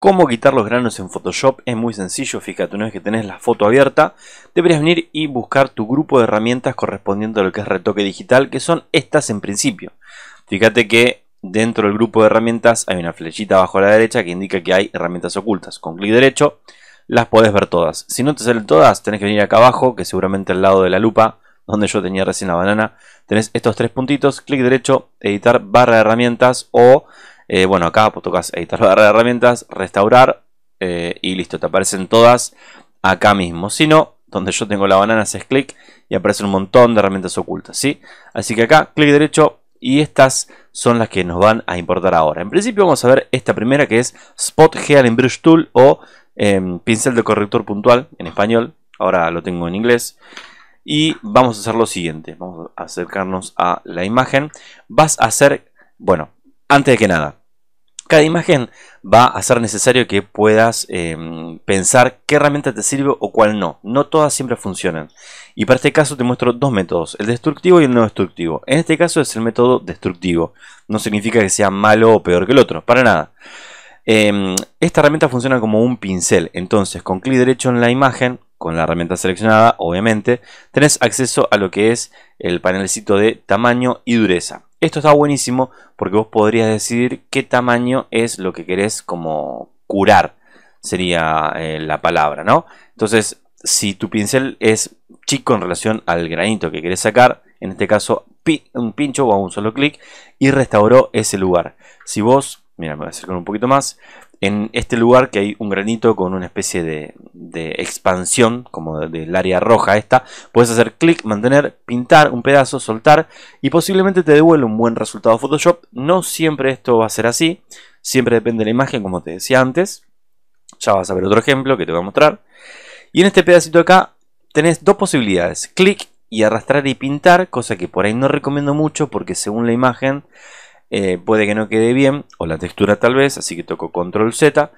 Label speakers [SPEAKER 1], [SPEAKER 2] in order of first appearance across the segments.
[SPEAKER 1] Cómo quitar los granos en Photoshop es muy sencillo, fíjate, una vez que tenés la foto abierta, deberías venir y buscar tu grupo de herramientas correspondiente a lo que es retoque digital, que son estas en principio. Fíjate que dentro del grupo de herramientas hay una flechita abajo a la derecha que indica que hay herramientas ocultas. Con clic derecho las podés ver todas. Si no te salen todas, tenés que venir acá abajo, que seguramente al lado de la lupa, donde yo tenía recién la banana, tenés estos tres puntitos, clic derecho, editar barra de herramientas o eh, bueno, acá pues, tocas editar la herramientas, restaurar eh, y listo, te aparecen todas acá mismo. Si no, donde yo tengo la banana haces clic y aparecen un montón de herramientas ocultas, ¿sí? Así que acá, clic derecho y estas son las que nos van a importar ahora. En principio vamos a ver esta primera que es Spot Heal Brush Tool o em, pincel de corrector puntual en español. Ahora lo tengo en inglés. Y vamos a hacer lo siguiente. Vamos a acercarnos a la imagen. Vas a hacer, bueno, antes de que nada, cada imagen va a ser necesario que puedas em, pensar qué herramienta te sirve o cuál no. No todas siempre funcionan. Y para este caso te muestro dos métodos, el destructivo y el no destructivo. En este caso es el método destructivo. No significa que sea malo o peor que el otro, para nada. Em, esta herramienta funciona como un pincel, entonces con clic derecho en la imagen, con la herramienta seleccionada obviamente, tenés acceso a lo que es el panelcito de tamaño y dureza. Esto está buenísimo porque vos podrías decidir qué tamaño es lo que querés como curar, sería eh, la palabra, ¿no? Entonces, si tu pincel es chico en relación al granito que querés sacar, en este caso un pincho o un solo clic, y restauró ese lugar. Si vos, mira, me voy a acercar un poquito más, en este lugar que hay un granito con una especie de, expansión, como del área roja esta, puedes hacer clic, mantener, pintar un pedazo, soltar y posiblemente te devuelva un buen resultado Photoshop. No siempre esto va a ser así, siempre depende de la imagen, como te decía antes. Ya vas a ver otro ejemplo que te voy a mostrar. Y en este pedacito acá tenés dos posibilidades, clic y arrastrar y pintar, cosa que por ahí no recomiendo mucho porque según la imagen eh, puede que no quede bien, o la textura tal vez, así que toco control Z.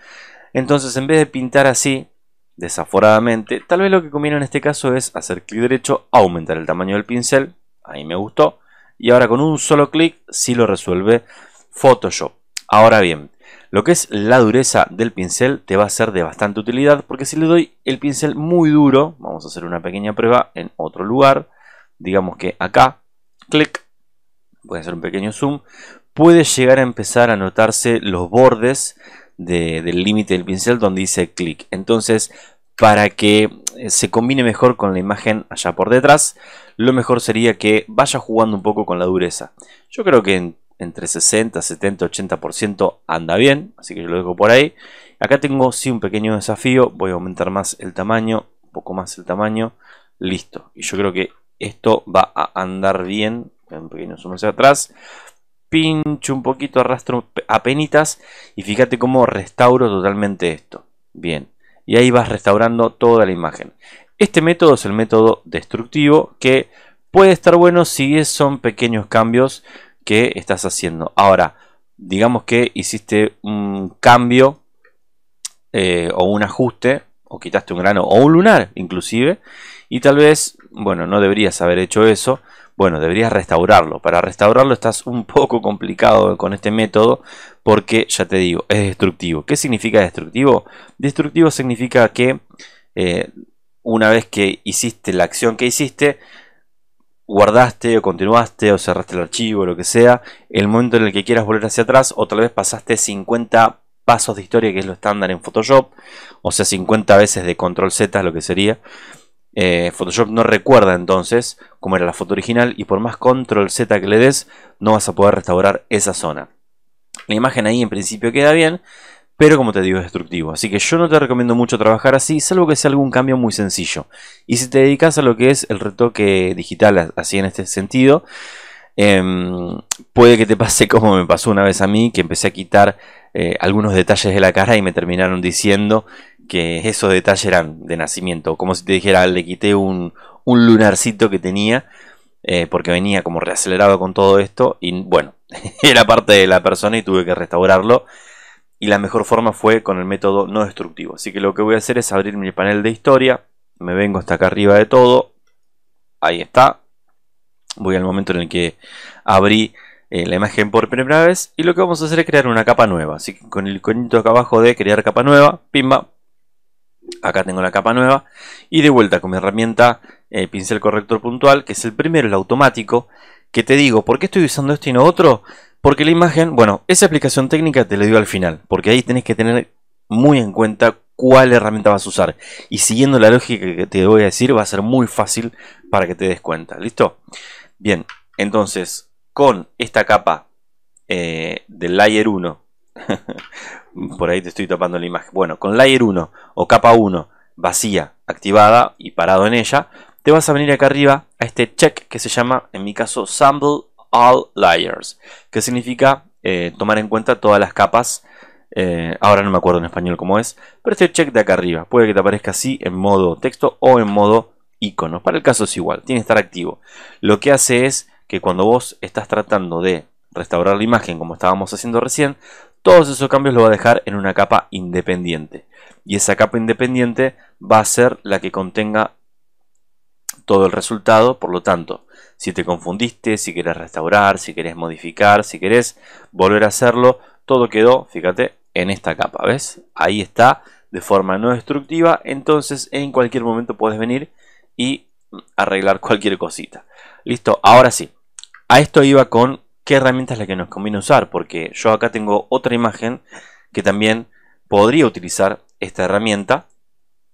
[SPEAKER 1] Entonces en vez de pintar así, desaforadamente, tal vez lo que conviene en este caso es hacer clic derecho, aumentar el tamaño del pincel, ahí me gustó, y ahora con un solo clic si lo resuelve Photoshop. Ahora bien, lo que es la dureza del pincel te va a ser de bastante utilidad, porque si le doy el pincel muy duro, vamos a hacer una pequeña prueba en otro lugar, digamos que acá, clic, voy a hacer un pequeño zoom, puede llegar a empezar a notarse los bordes del límite del pincel donde dice clic. Entonces, para que eh, se combine mejor con la imagen allá por detrás, lo mejor sería que vaya jugando un poco con la dureza. Yo creo que entre 60, 70, 80% anda bien, así que yo lo dejo por ahí. Acá tengo sí un pequeño desafío, voy a aumentar más el tamaño, un poco más el tamaño, listo. Y yo creo que esto va a andar bien, un pequeño zoom hacia atrás pincho un poquito, arrastro a penitas y fíjate cómo restauro totalmente esto. Bien, y ahí vas restaurando toda la imagen. Este método es el método destructivo que puede estar bueno si son pequeños cambios que estás haciendo. Ahora, digamos que hiciste un cambio eh, o un ajuste o quitaste un grano o un lunar inclusive y tal vez, bueno, no deberías haber hecho eso bueno, deberías restaurarlo. Para restaurarlo estás un poco complicado con este método porque, ya te digo, es destructivo. ¿Qué significa destructivo? Destructivo significa que eh, una vez que hiciste la acción que hiciste, guardaste o continuaste o cerraste el archivo, o lo que sea, el momento en el que quieras volver hacia atrás o tal vez pasaste 50 pasos de historia que es lo estándar en Photoshop, o sea 50 veces de control Z lo que sería. Eh, Photoshop no recuerda entonces cómo era la foto original y por más control Z que le des no vas a poder restaurar esa zona. La imagen ahí en principio queda bien, pero como te digo es destructivo. Así que yo no te recomiendo mucho trabajar así, salvo que sea algún cambio muy sencillo. Y si te dedicas a lo que es el retoque digital, así en este sentido, em, puede que te pase como me pasó una vez a mí, que empecé a quitar eh, algunos detalles de la cara y me terminaron diciendo que esos detalles eran de nacimiento, como si te dijera, le quité un, lunarcito que tenía, eh, porque venía como reacelerado con todo esto, y bueno, era parte de la persona y tuve que restaurarlo, y la mejor forma fue con el método no destructivo, así que lo que voy a hacer es abrir mi panel de historia, me vengo hasta acá arriba de todo, ahí está, voy al momento en el que abrí eh, la imagen por primera vez y lo que vamos a hacer es crear una capa nueva así que con el iconito acá abajo de crear capa nueva pimba Acá tengo la capa nueva y de vuelta con mi herramienta eh, pincel corrector puntual, que es el primero, el automático, que te digo, ¿por qué estoy usando este y no otro? Porque la imagen, bueno, esa explicación técnica te la digo al final, porque ahí tenés que tener muy en cuenta cuál herramienta vas a usar. Y siguiendo la lógica que te voy a decir, va a ser muy fácil para que te des cuenta. ¿Listo? Bien, entonces, con esta capa eh, del layer 1 Por ahí te estoy tapando la imagen. Bueno, con Layer 1 o capa 1 vacía, activada y parado en ella, te vas a venir acá arriba a este check que se llama, en mi caso, Sample All Layers, que significa eh, tomar en cuenta todas las capas. Eh, ahora no me acuerdo en español cómo es, pero este check de acá arriba puede que te aparezca así en modo texto o en modo icono. Para el caso es igual, tiene que estar activo. Lo que hace es que cuando vos estás tratando de restaurar la imagen como estábamos haciendo recién, todos esos cambios los va a dejar en una capa independiente. Y esa capa independiente va a ser la que contenga todo el resultado, por lo tanto, si te confundiste, si querés restaurar, si querés modificar, si querés volver a hacerlo, todo quedó, fíjate, en esta capa, ¿ves? Ahí está, de forma no destructiva, entonces en cualquier momento puedes venir y arreglar cualquier cosita. Listo, ahora sí, a esto iba con qué herramienta es la que nos conviene usar, porque yo acá tengo otra imagen que también podría utilizar esta herramienta,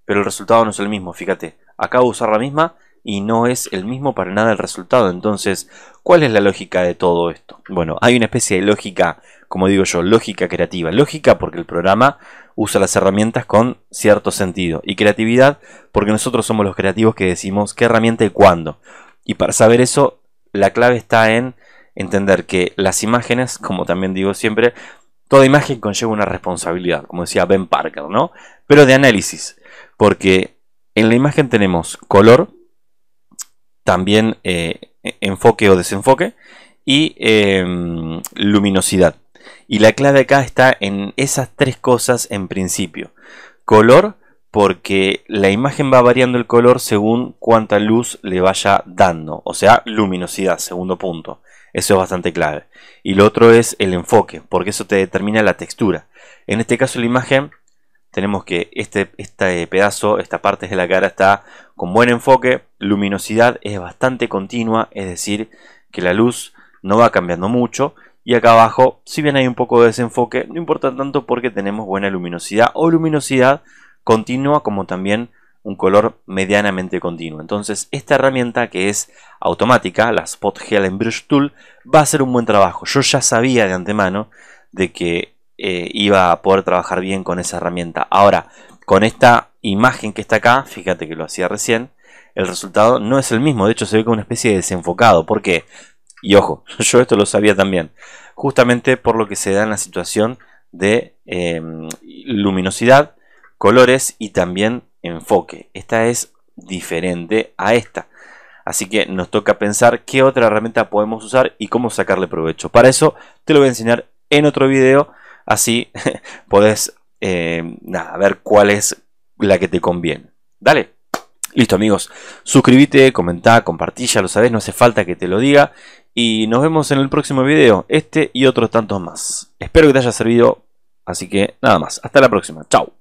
[SPEAKER 1] pero el resultado no es el mismo, fíjate, acabo de usar la misma y no es el mismo para nada el resultado, entonces, ¿cuál es la lógica de todo esto? Bueno, hay una especie de lógica, como digo yo, lógica creativa, lógica porque el programa usa las herramientas con cierto sentido, y creatividad porque nosotros somos los creativos que decimos qué herramienta y cuándo, y para saber eso, la clave está en entender que las imágenes, como también digo siempre, toda imagen conlleva una responsabilidad, como decía Ben Parker, ¿no? Pero de análisis, porque en la imagen tenemos color, también eh, e-, enfoque o desenfoque y em, luminosidad. Y la clave acá está en esas tres cosas en principio. Color, porque la imagen va variando el color según cuánta luz le vaya dando, o sea, luminosidad, segundo punto. Eso es bastante clave. Y lo otro es el enfoque, porque eso te determina la textura. En este caso la imagen tenemos que este, este pedazo, esta parte de la cara está con buen enfoque, luminosidad es bastante continua, es decir, que la luz no va cambiando mucho. Y acá abajo, si bien hay un poco de desenfoque, no importa tanto porque tenemos buena luminosidad o luminosidad continua como también un color medianamente continuo. Entonces esta herramienta que es automática, la Spot Hell Brush Tool, va a hacer un buen trabajo. Yo ya sabía de antemano de que eh, iba a poder trabajar bien con esa herramienta. Ahora, con esta imagen que está acá, fíjate que lo hacía recién, el resultado no es el mismo. De hecho se ve como una especie de desenfocado. ¿Por qué? Y ojo, yo esto lo sabía también. Justamente por lo que se da en la situación de eh, luminosidad, colores y también enfoque. Esta es diferente a esta. Así que nos toca pensar qué otra herramienta podemos usar y cómo sacarle provecho. Para eso te lo voy a enseñar en otro video. Así podés eh, ver cuál es la que te conviene. Dale. Listo amigos, suscríbete, comentá, compartí, ya lo sabes, no hace falta que te lo diga. Y nos vemos en el próximo video, este y otros tantos más. Espero que te haya servido, así que nada más, hasta la próxima, chao.